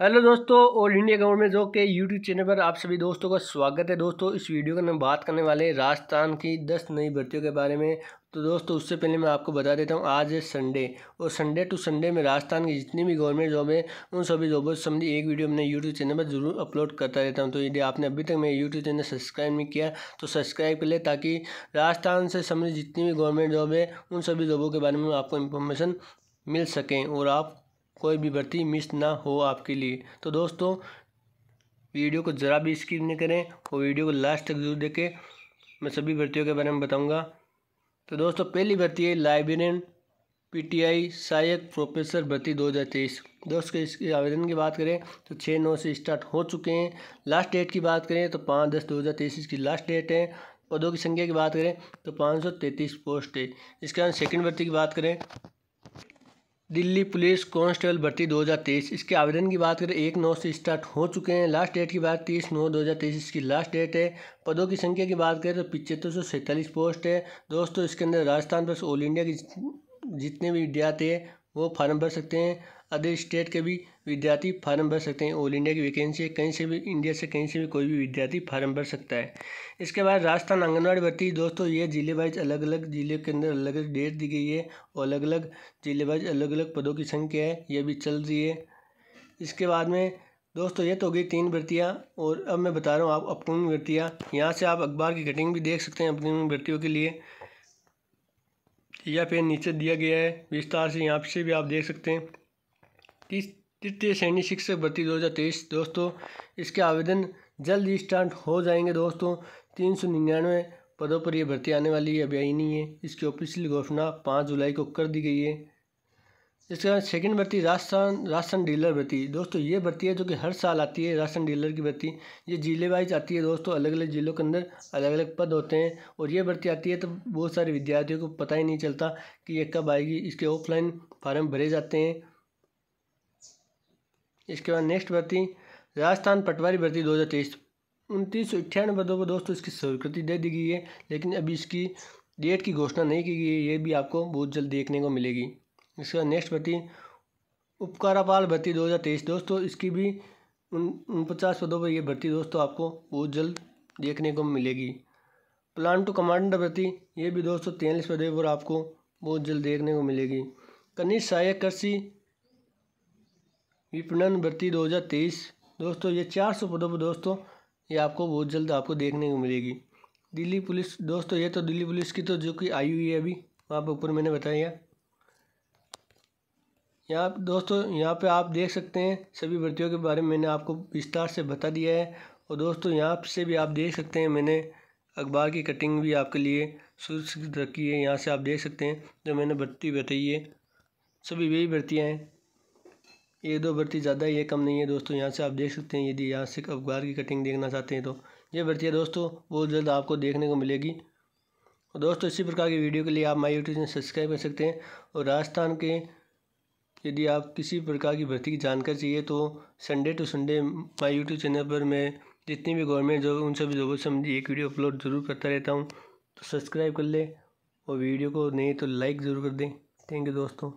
hello दोस्तों all India government job के YouTube channel पर आप सभी दोस्तों का स्वागत है दोस्तों इस वीडियो के अंदर बात करने वाले राजस्थान की दस नई भर्तियों के बारे में तो दोस्तों उससे पहले मैं आपको बता देता हूँ आज है संडे और संडे टू संडे में राजस्थान की जितनी भी गवर्नमेंट जॉब है उन सभी जॉबों से संबंधी एक वीडियो अपने यूट्यूब चैनल पर जरूर अपलोड करता रहता हूँ तो यदि आपने अभी तक मेरे यूट्यूब चैनल सब्सक्राइब नहीं किया तो सब्सक्राइब कर ले ताकि राजस्थान से संबंधित जितनी भी गवर्नमेंट जॉब है उन सभी जॉबों के बारे में आपको इन्फॉर्मेशन मिल सकें और आप कोई भी भर्ती मिस ना हो आपके लिए तो दोस्तों वीडियो को ज़रा भी स्किप नहीं करें और वीडियो को लास्ट तक जरूर देखें मैं सभी भर्तियों के बारे में बताऊंगा तो दोस्तों पहली भर्ती है लाइब्रेरियन पीटीआई सहायक प्रोफेसर भर्ती दो हज़ार तेईस दोस्तों इसके आवेदन की बात करें तो छः नौ से स्टार्ट हो चुके हैं लास्ट डेट की बात करें तो पाँच दस दो हज़ार तेईस इसकी लास्ट डेट है पदों की संख्या की बात करें तो पाँच सौ तैंतीस पोस्ट है इसके बाद सेकेंड भर्ती की बात करें दिल्ली पुलिस कांस्टेबल भर्ती 2023 इसके आवेदन की बात करें एक नौ से स्टार्ट हो चुके हैं लास्ट डेट की बात तीस नौ दो इसकी लास्ट डेट है पदों की संख्या की बात करें तो पिचहत्तर सौ सैंतालीस पोस्ट है दोस्तों इसके अंदर राजस्थान प्लस ऑल इंडिया की जितने भी विद्यार्थी है वो फार्म भर सकते हैं अदर स्टेट के भी विद्यार्थी फार्म भर सकते हैं ऑल इंडिया की वैकेंसी है कहीं से भी इंडिया से कहीं से भी कोई भी विद्यार्थी फार्म भर सकता है इसके बाद राजस्थान आंगनबाड़ी भर्ती दोस्तों ये जिले वाइज अलग अलग जिले के अंदर अलग अलग डेट दी गई है और अलग अलग जिले वाइज अलग अलग पदों की संख्या है ये भी चल रही है इसके बाद में दोस्तों ये तो गई तीन भर्तियाँ और अब मैं बता रहा हूँ आप अपकमिंग भर्तियाँ यहाँ से आप अखबार की कटिंग भी देख सकते हैं अपकमिंग भर्तियों के लिए यह फिर नीचे दिया गया है विस्तार से यहाँ से भी आप देख सकते हैं तीस तृतीय श्रेणी शिक्षक भर्ती तेईस दोस्तों इसके आवेदन जल्द ही स्टार्ट हो जाएंगे दोस्तों तीन सौ निन्यानवे पदों पर यह भर्ती आने वाली है अभी आई नहीं है इसकी ऑफिशियल घोषणा पाँच जुलाई को कर दी गई है इसके बाद सेकेंड भर्ती राजस्थान राशन डीलर भर्ती दोस्तों ये भर्ती है जो कि हर साल आती है राशन डीलर की भर्ती ये जिले वाइज आती है दोस्तों अलग अलग जिलों के अंदर अलग अलग पद होते हैं और ये भर्ती आती है तो बहुत सारे विद्यार्थियों को पता ही नहीं चलता कि ये कब आएगी इसके ऑफलाइन फार्म भरे जाते हैं इसके बाद नेक्स्ट भर्ती राजस्थान पटवारी भर्ती दो हज़ार तेईस सौ पदों पर दोस्तों इसकी स्वीकृति दे दी गई है लेकिन अभी इसकी डेट की घोषणा नहीं की गई है ये भी आपको बहुत जल्द देखने को मिलेगी इसका नेक्स्ट भर्ती उपकारापाल भर्ती 2023 दोस्तों इसकी भी उन पचास पदों पर यह भर्ती दोस्तों आपको बहुत जल्द देखने को मिलेगी प्लान टू कमांडर भर्ती ये भी दोस्तों तेलिस पदों पर आपको बहुत जल्द देखने को मिलेगी कनिष्ठ सहायक कृषि विपणन भर्ती 2023 दोस्तों ये 400 पदों पर दोस्तों ये आपको बहुत जल्द आपको देखने को मिलेगी दिल्ली पुलिस दोस्तों ये तो दिल्ली पुलिस की तो जो कि आई हुई है अभी वहाँ पर ऊपर मैंने बताया यहाँ दोस्तों यहाँ पे आप देख सकते हैं सभी भर्तियों के बारे में मैंने आपको विस्तार से बता दिया है और दोस्तों यहाँ से भी आप देख सकते हैं मैंने अखबार की कटिंग भी आपके लिए सुरक्षित रखी है यहाँ से आप देख सकते हैं जो मैंने भर्ती बताई है सभी वही भर्तियाँ हैं ये दो भर्ती ज़्यादा ये कम नहीं है दोस्तों यहाँ से आप देख सकते हैं यदि यहाँ से अखबार की कटिंग देखना चाहते हैं तो ये भर्तियाँ दोस्तों बहुत जल्द आपको देखने को मिलेगी और दोस्तों इसी प्रकार की वीडियो के लिए आप माई यूट्यूब चैनल सब्सक्राइब कर सकते हैं और राजस्थान के यदि आप किसी प्रकार की भर्ती की जानकारी चाहिए तो Sunday to Sunday my YouTube channel पर मैं जितनी भी गवर्नमेंट जॉब उन सभी जॉबों से मुझे एक वीडियो अपलोड ज़रूर करता रहता हूँ तो सब्सक्राइब कर लें और वीडियो को नहीं तो लाइक ज़रूर कर दें थैंक यू दोस्तों